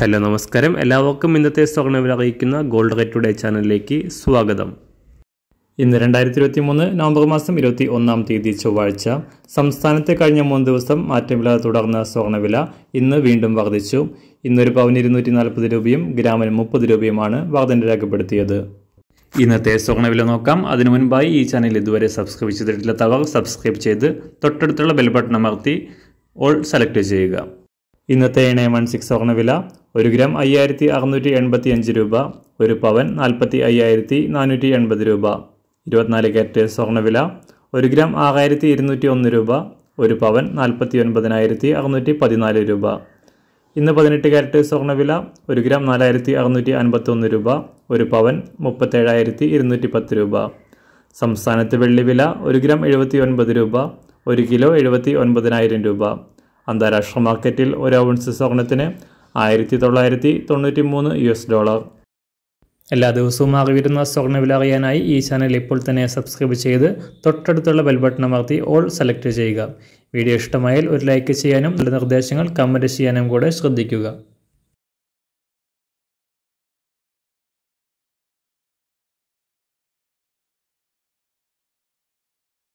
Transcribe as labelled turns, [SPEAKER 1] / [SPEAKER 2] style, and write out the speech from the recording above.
[SPEAKER 1] hello നമസ്കാരം എല്ലാവർക്കും ഇന്നത്തെ സ്വർണ്ണവില അറിയിക്കുന്ന ഗോൾഡ് റേറ്റ് ടുഡേ ചാനലിലേക്ക് സ്വാഗതം ഇന്ന് രണ്ടായിരത്തി ഇരുപത്തി മൂന്ന് നവംബർ മാസം ഇരുപത്തി ഒന്നാം തീയതി ചൊവ്വാഴ്ച സംസ്ഥാനത്തെ കഴിഞ്ഞ മൂന്ന് ദിവസം മാറ്റമില്ലാതെ തുടർന്ന സ്വർണ്ണവില ഇന്ന് വീണ്ടും വർദ്ധിച്ചു ഇന്നൊരു പവന് ഇരുന്നൂറ്റി നാൽപ്പത് രൂപയും ഗ്രാമിന് മുപ്പത് രൂപയുമാണ് വർധന രേഖപ്പെടുത്തിയത് ഇന്നത്തെ സ്വർണ്ണവില നോക്കാം അതിനു മുൻപായി ഈ ചാനൽ ഇതുവരെ സബ്സ്ക്രൈബ് ചെയ്തിട്ടില്ലാത്തവർ സബ്സ്ക്രൈബ് ചെയ്ത് തൊട്ടടുത്തുള്ള ബെൽ ബട്ടൺ അമർത്തി ഓൾ സെലക്ട് ചെയ്യുക ഇന്നത്തെ ഇണയ വൺ സിക്സ് സ്വർണ്ണവില ഒരു ഗ്രാം അയ്യായിരത്തി അറുന്നൂറ്റി എൺപത്തി അഞ്ച് രൂപ ഒരു പവൻ നാൽപ്പത്തി അയ്യായിരത്തി നാനൂറ്റി എൺപത് രൂപ ഇരുപത്തിനാല് കാരറ്റ് സ്വർണ്ണവില ഒരു ഗ്രാം ആറായിരത്തി ഇരുന്നൂറ്റി ഒന്ന് രൂപ ഒരു പവൻ നാൽപ്പത്തി ഒൻപതിനായിരത്തി അറുന്നൂറ്റി പതിനാല് രൂപ ഇന്ന് പതിനെട്ട് കാരറ്റ് സ്വർണ്ണവില ഒരു ഗ്രാം നാലായിരത്തി അറുന്നൂറ്റി അൻപത്തി ഒന്ന് രൂപ ഒരു പവൻ മുപ്പത്തേഴായിരത്തി ഇരുന്നൂറ്റി പത്ത് രൂപ സംസ്ഥാനത്ത് വെള്ളിവില ഒരു ഗ്രാം എഴുപത്തി ഒൻപത് രൂപ ഒരു കിലോ എഴുപത്തി ഒൻപതിനായിരം രൂപ അന്താരാഷ്ട്ര മാർക്കറ്റിൽ ഒരു ഔൺസ് സ്വർണത്തിന് ആയിരത്തി തൊള്ളായിരത്തി തൊണ്ണൂറ്റി മൂന്ന് യു എസ് ഡോളർ എല്ലാ ദിവസവും അറിവിരുന്ന സ്വർണ്ണവില അറിയാനായി ഈ ചാനൽ ഇപ്പോൾ തന്നെ സബ്സ്ക്രൈബ് ചെയ്ത് തൊട്ടടുത്തുള്ള ബെൽബട്ടൺ അമർത്തി ഓൾ സെലക്ട് ചെയ്യുക വീഡിയോ ഇഷ്ടമായാൽ ഒരു ലൈക്ക് ചെയ്യാനും നല്ല നിർദ്ദേശങ്ങൾ കമൻറ്റ് ചെയ്യാനും കൂടെ ശ്രദ്ധിക്കുക